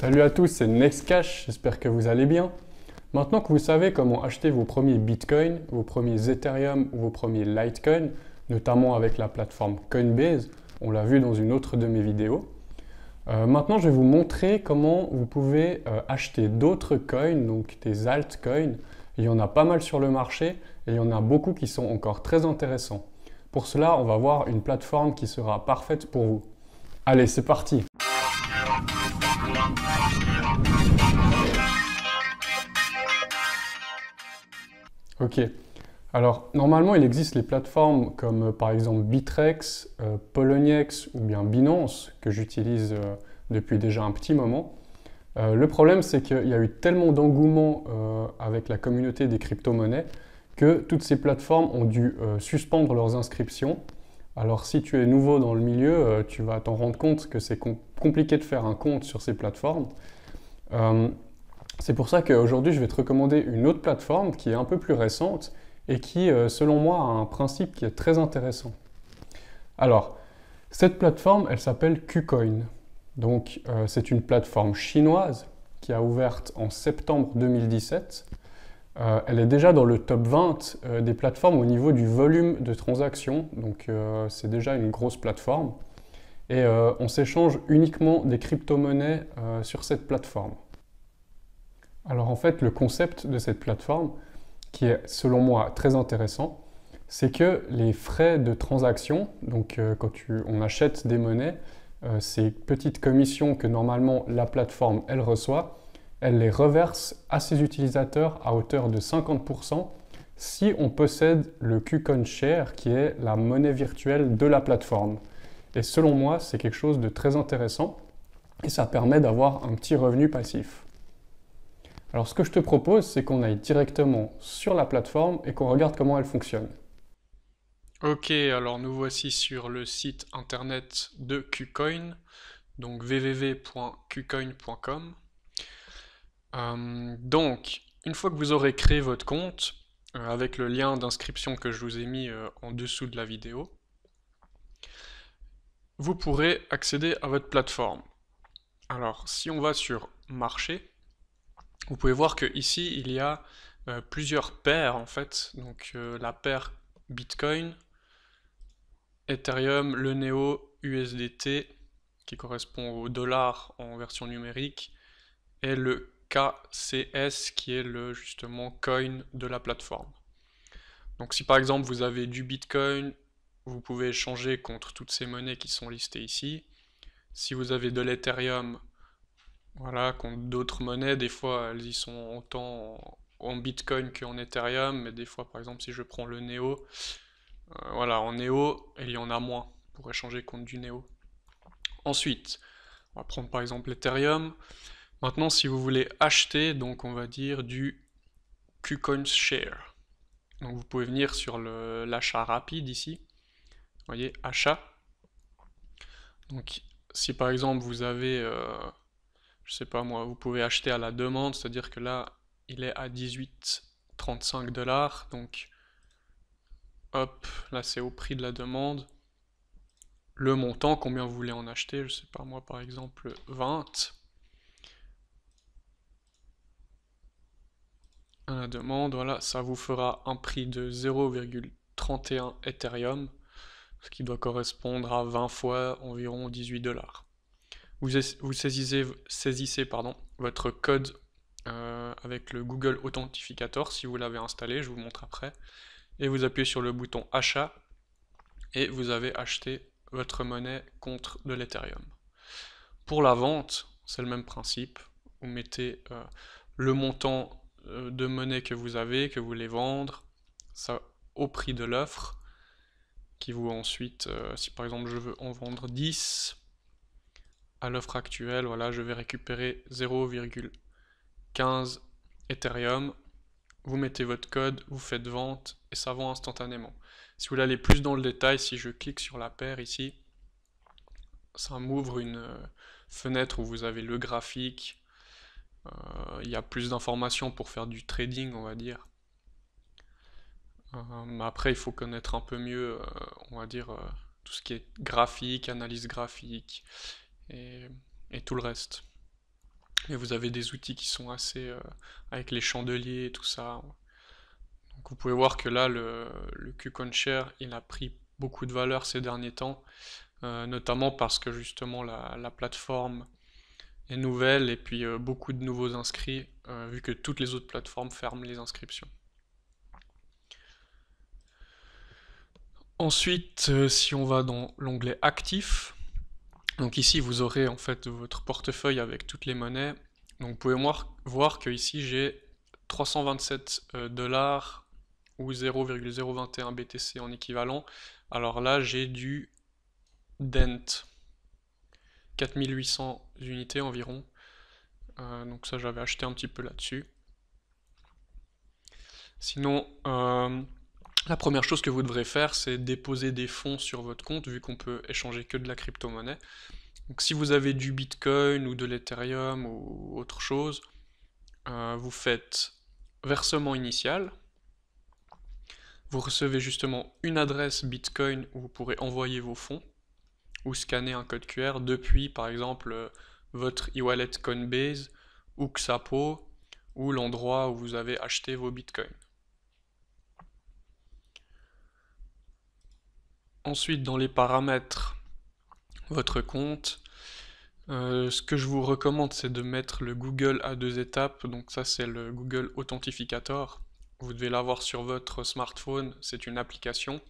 Salut à tous, c'est Nextcash, j'espère que vous allez bien. Maintenant que vous savez comment acheter vos premiers Bitcoin, vos premiers Ethereum ou vos premiers Litecoin, notamment avec la plateforme Coinbase, on l'a vu dans une autre de mes vidéos. Euh, maintenant, je vais vous montrer comment vous pouvez euh, acheter d'autres coins, donc des altcoins. Il y en a pas mal sur le marché et il y en a beaucoup qui sont encore très intéressants. Pour cela, on va voir une plateforme qui sera parfaite pour vous. Allez, c'est parti Ok. Alors, normalement, il existe les plateformes comme euh, par exemple Bitrex, euh, Poloniex ou bien Binance que j'utilise euh, depuis déjà un petit moment. le problème, c'est qu'il y a eu tellement d'engouement avec la communauté des crypto-monnaies que toutes ces plateformes ont dû suspendre leurs inscriptions. Alors, si tu es nouveau dans le milieu, tu vas t'en rendre compte que c'est compliqué de faire un compte sur ces plateformes. C'est pour ça qu'aujourd'hui, je vais te recommander une autre plateforme qui est un peu plus récente et qui, euh, selon moi, a un principe qui est très intéressant. Alors, cette plateforme, elle s'appelle KuCoin. Donc, euh, c'est une plateforme chinoise qui a ouverte en septembre 2017. Euh, elle est déjà dans le top 20 des plateformes au niveau du volume de transactions, donc c'est déjà une grosse plateforme. Et on s'échange uniquement des crypto-monnaies sur cette plateforme. Alors en fait, le concept de cette plateforme, qui est selon moi très intéressant, c'est que les frais de transaction, donc euh, quand on achète des monnaies, euh, ces petites commissions que normalement la plateforme elle reçoit, elle les reverse à ses utilisateurs à hauteur de 50% si on possède le qcon Share qui est la monnaie virtuelle de la plateforme. Et selon moi, c'est quelque chose de très intéressant et ça permet d'avoir un petit revenu passif. Alors ce que je te propose, c'est qu'on aille directement sur la plateforme et qu'on regarde comment elle fonctionne. Ok, alors nous voici sur le site internet de KuCoin, donc www.qcoin.com. Euh, donc, une fois que vous aurez créé votre compte, euh, avec le lien d'inscription que je vous ai mis euh, en dessous de la vidéo, vous pourrez accéder à votre plateforme. Alors, si on va sur marché, vous pouvez voir que ici il y a euh, plusieurs paires en fait, donc euh, la paire Bitcoin, Ethereum, le Neo, USDT qui correspond au dollar en version numérique et le KCS qui est le justement coin de la plateforme. Donc si par exemple vous avez du Bitcoin, vous pouvez échanger contre toutes ces monnaies qui sont listées ici. Si vous avez de l'Ethereum, voilà, contre d'autres monnaies, des fois elles y sont autant en Bitcoin qu'en Ethereum, mais des fois par exemple si je prends le Neo, euh, voilà, en Neo, il y en a moins pour échanger contre du Neo. Ensuite, on va prendre par exemple Ethereum. Maintenant, si vous voulez acheter, donc on va dire du KuCoin Share. Donc vous pouvez venir sur l'achat rapide ici. Vous voyez, achat. Donc si par exemple vous avez euh, je sais pas moi, vous pouvez acheter à la demande, c'est-à-dire que là, il est à 18,35 dollars, donc hop, là c'est au prix de la demande. Le montant, combien vous voulez en acheter, je sais pas moi, par exemple 20. À la demande, voilà, ça vous fera un prix de 0,31 Ethereum, ce qui doit correspondre à 20 fois environ 18 dollars vous, saisissez, votre code euh, avec le Google Authentificator si vous l'avez installé, je vous montre après. Et vous appuyez sur le bouton achat et vous avez acheté votre monnaie contre de l'Ethereum. Pour la vente, c'est le même principe. Vous mettez euh, le montant euh, de monnaie que vous avez, que vous voulez vendre, ça au prix de l'offre, qui vous ensuite, si par exemple je veux en vendre 10, à l'offre actuelle, voilà, je vais récupérer 0,15 Ethereum. Vous mettez votre code, vous faites vente et ça vend instantanément. Si vous voulez aller plus dans le détail, si je clique sur la paire ici, ça m'ouvre une euh, fenêtre où vous avez le graphique. Euh, il y a plus d'informations pour faire du trading, on va dire. Euh, après, il faut connaître un peu mieux, on va dire, tout ce qui est graphique, analyse graphique, et, tout le reste. Et vous avez des outils qui sont assez... Euh, avec les chandeliers et tout ça. Donc vous pouvez voir que là, le, le Qcon il a pris beaucoup de valeur ces derniers temps, euh, notamment parce que justement la, plateforme est nouvelle et puis euh, beaucoup de nouveaux inscrits, vu que toutes les autres plateformes ferment les inscriptions. Ensuite, si on va dans l'onglet actif, donc ici, vous aurez en fait votre portefeuille avec toutes les monnaies. Donc vous pouvez voir que ici, j'ai 327 euh, dollars ou 0,021 BTC en équivalent. Alors là, j'ai du Dent. 4800 unités environ. Euh, donc ça, j'avais acheté un petit peu là-dessus. Sinon, euh, la première chose que vous devrez faire, c'est déposer des fonds sur votre compte, vu qu'on peut échanger que de la crypto-monnaie. Donc si vous avez du Bitcoin ou de l'Ethereum ou autre chose, euh, vous faites versement initial. Vous recevez justement une adresse Bitcoin où vous pourrez envoyer vos fonds ou scanner un code QR depuis par exemple euh, votre e-wallet Coinbase ou Xapo ou l'endroit où vous avez acheté vos Bitcoins. Ensuite, dans les paramètres, votre compte. Euh, ce que je vous recommande, c'est de mettre le Google à deux étapes. Donc ça, c'est le Google Authentificator. Vous devez l'avoir sur votre smartphone. C'est une application.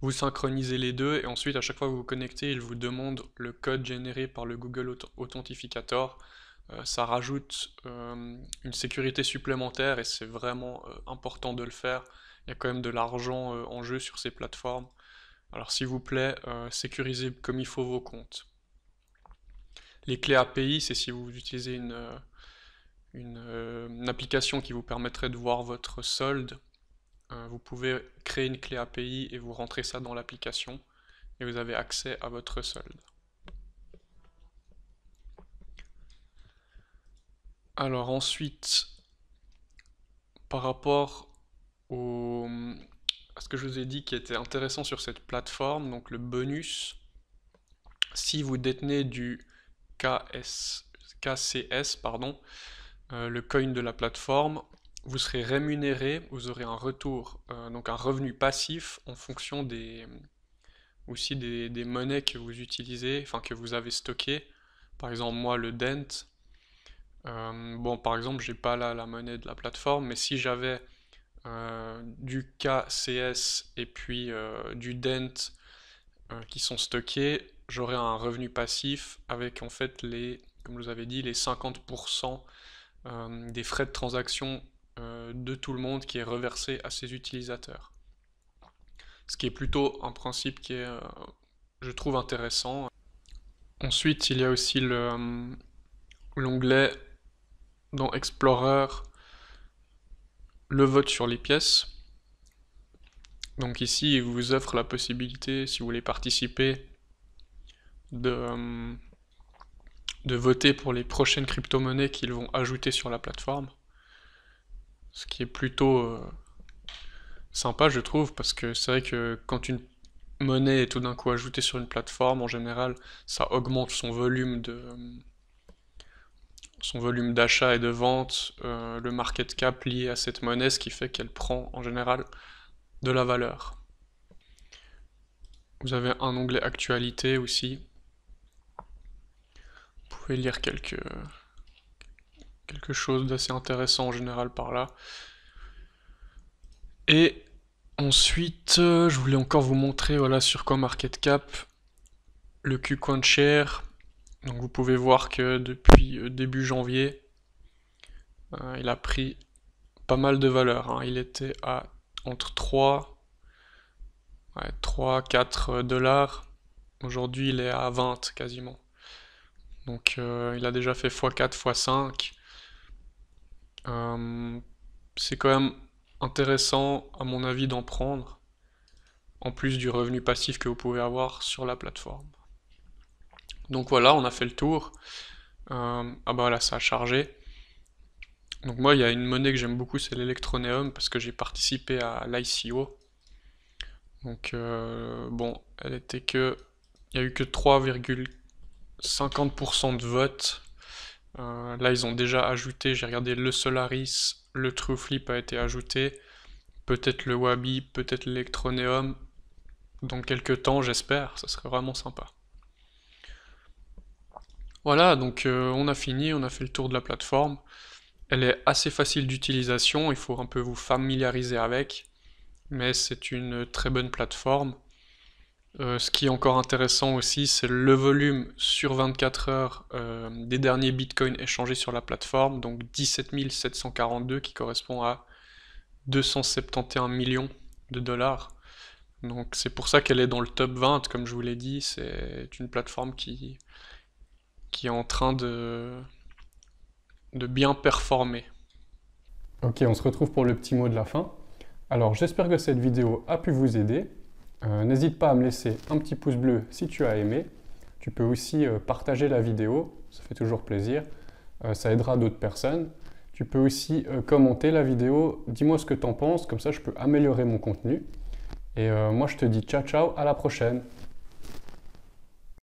Vous synchronisez les deux et ensuite, à chaque fois que vous vous connectez, il vous demande le code généré par le Google Authentificator. Euh, ça rajoute euh, une sécurité supplémentaire et c'est vraiment important de le faire. Il y a quand même de l'argent en jeu sur ces plateformes. Alors s'il vous plaît, euh, sécurisez comme il faut vos comptes. Les clés API, c'est si vous utilisez une, euh, euh, une, application qui vous permettrait de voir votre solde, vous pouvez créer une clé API et vous rentrez ça dans l'application et vous avez accès à votre solde. Alors ensuite, par rapport ce que je vous ai dit qui était intéressant sur cette plateforme, donc le bonus, si vous détenez du KS, KCS, pardon, euh, le coin de la plateforme, vous serez rémunéré, vous aurez un retour, euh, donc un revenu passif en fonction des aussi des, monnaies que vous utilisez, enfin que vous avez stockées. Par exemple, moi, le Dent, euh, bon, par exemple, j'ai pas là la monnaie de la plateforme, mais si j'avais euh, du KCS et puis euh, du DENT euh, qui sont stockés, j'aurai un revenu passif avec en fait les, comme vous avais dit, les 50% des frais de transaction de tout le monde qui est reversé à ses utilisateurs. Ce qui est plutôt un principe qui est, je trouve, intéressant. Ensuite, il y a aussi l'onglet dans Explorer le vote sur les pièces. Donc ici, il vous offre la possibilité, si vous voulez participer, de, euh, de voter pour les prochaines crypto-monnaies qu'ils vont ajouter sur la plateforme. Ce qui est plutôt euh, sympa, je trouve, parce que c'est vrai que quand une monnaie est tout d'un coup ajoutée sur une plateforme, en général, ça augmente son volume de... Euh, son volume d'achat et de vente, euh, le market cap lié à cette monnaie, ce qui fait qu'elle prend en général de la valeur. Vous avez un onglet actualité aussi. Vous pouvez lire quelque, quelque chose d'assez intéressant en général par là. Et ensuite, euh, je voulais encore vous montrer voilà, sur quoi market cap, le Q-Coin Share, donc vous pouvez voir que depuis euh, début janvier, euh, il a pris pas mal de valeur. Hein. Il était à entre 3, 3 4 dollars. Aujourd'hui, il est à 20 quasiment. Donc euh, il a déjà fait x4, x5. c'est quand même intéressant, à mon avis, d'en prendre, en plus du revenu passif que vous pouvez avoir sur la plateforme. Donc voilà, on a fait le tour. Euh, ah bah là, ça a chargé. Donc moi, il y a une monnaie que j'aime beaucoup, c'est l'Electroneum, parce que j'ai participé à l'ICO. Donc euh, bon, elle était que... Il n'y a eu que 3,50% de vote. Euh, là, ils ont déjà ajouté, j'ai regardé le Solaris, le TrueFlip a été ajouté, peut-être le Wabi, peut-être l'Electroneum. Dans quelques temps, j'espère, ça serait vraiment sympa. Voilà, donc euh, on a fini, on a fait le tour de la plateforme. Elle est assez facile d'utilisation, il faut un peu vous familiariser avec, mais c'est une très bonne plateforme. Euh, ce qui est encore intéressant aussi, c'est le volume sur 24 heures euh, des derniers bitcoins échangés sur la plateforme, donc 17 742 qui correspond à 271 millions de dollars. Donc c'est pour ça qu'elle est dans le top 20, comme je vous l'ai dit, c'est une plateforme qui, qui est en train de, bien performer. Ok, on se retrouve pour le petit mot de la fin. Alors j'espère que cette vidéo a pu vous aider. Euh, n'hésite pas à me laisser un petit pouce bleu si tu as aimé. Tu peux aussi euh, partager la vidéo, ça fait toujours plaisir. Euh, ça aidera d'autres personnes. Tu peux aussi commenter la vidéo, dis-moi ce que tu en penses, comme ça je peux améliorer mon contenu. Et moi je te dis ciao ciao, à la prochaine.